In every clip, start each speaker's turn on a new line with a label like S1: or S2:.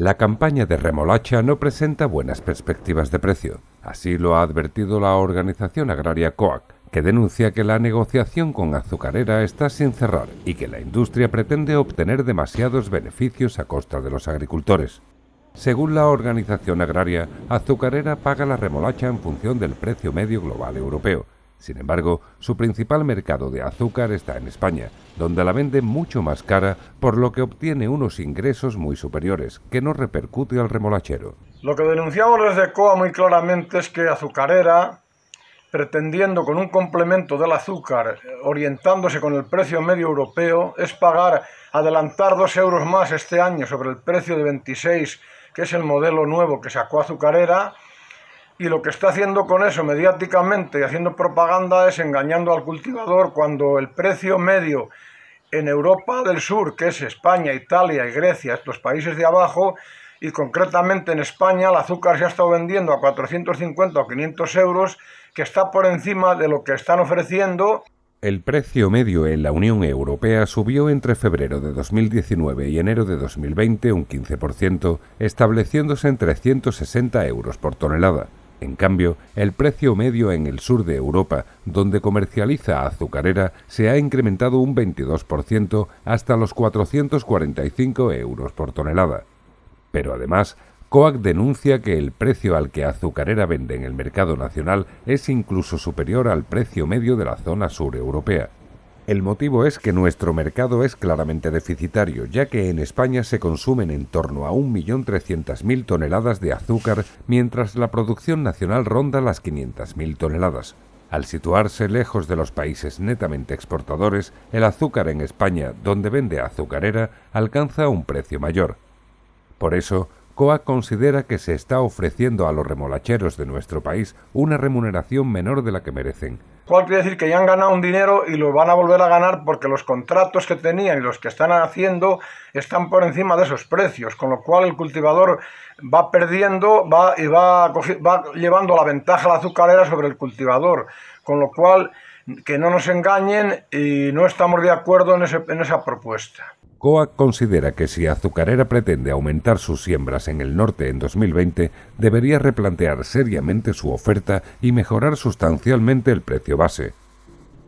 S1: la campaña de remolacha no presenta buenas perspectivas de precio. Así lo ha advertido la organización agraria COAC, que denuncia que la negociación con azucarera está sin cerrar y que la industria pretende obtener demasiados beneficios a costa de los agricultores. Según la organización agraria, azucarera paga la remolacha en función del precio medio global europeo, sin embargo, su principal mercado de azúcar está en España, donde la vende mucho más cara, por lo que obtiene unos ingresos muy superiores, que no repercute al remolachero.
S2: Lo que denunciamos desde COA muy claramente es que Azucarera, pretendiendo con un complemento del azúcar, orientándose con el precio medio europeo, es pagar, adelantar dos euros más este año sobre el precio de 26, que es el modelo nuevo que sacó Azucarera, y lo que está haciendo con eso mediáticamente y haciendo propaganda es engañando al cultivador cuando el precio medio en Europa del Sur, que es España, Italia y Grecia, estos países de abajo, y concretamente en España el azúcar se ha estado vendiendo a 450 o 500 euros, que está por encima de lo que están ofreciendo.
S1: El precio medio en la Unión Europea subió entre febrero de 2019 y enero de 2020 un 15%, estableciéndose en 360 euros por tonelada. En cambio, el precio medio en el sur de Europa, donde comercializa azucarera, se ha incrementado un 22% hasta los 445 euros por tonelada. Pero además, COAC denuncia que el precio al que azucarera vende en el mercado nacional es incluso superior al precio medio de la zona sureuropea. europea. El motivo es que nuestro mercado es claramente deficitario, ya que en España se consumen en torno a 1.300.000 toneladas de azúcar, mientras la producción nacional ronda las 500.000 toneladas. Al situarse lejos de los países netamente exportadores, el azúcar en España, donde vende azucarera, alcanza un precio mayor. Por eso, COA considera que se está ofreciendo a los remolacheros de nuestro país una remuneración menor de la que merecen.
S2: ¿Cuál quiere decir que ya han ganado un dinero y lo van a volver a ganar porque los contratos que tenían y los que están haciendo están por encima de esos precios, con lo cual el cultivador va perdiendo va, y va, llevando la ventaja a la azucarera sobre el cultivador, con lo cual que no nos engañen y no estamos de acuerdo en esa propuesta.
S1: Coac considera que si Azucarera pretende aumentar sus siembras en el norte en 2020, debería replantear seriamente su oferta y mejorar sustancialmente el precio base.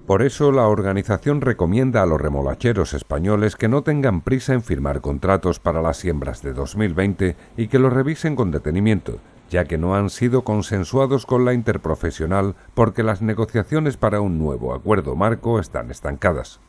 S1: Por eso, la organización recomienda a los remolacheros españoles que no tengan prisa en firmar contratos para las siembras de 2020 y que lo revisen con detenimiento, ya que no han sido consensuados con la interprofesional porque las negociaciones para un nuevo acuerdo marco están estancadas.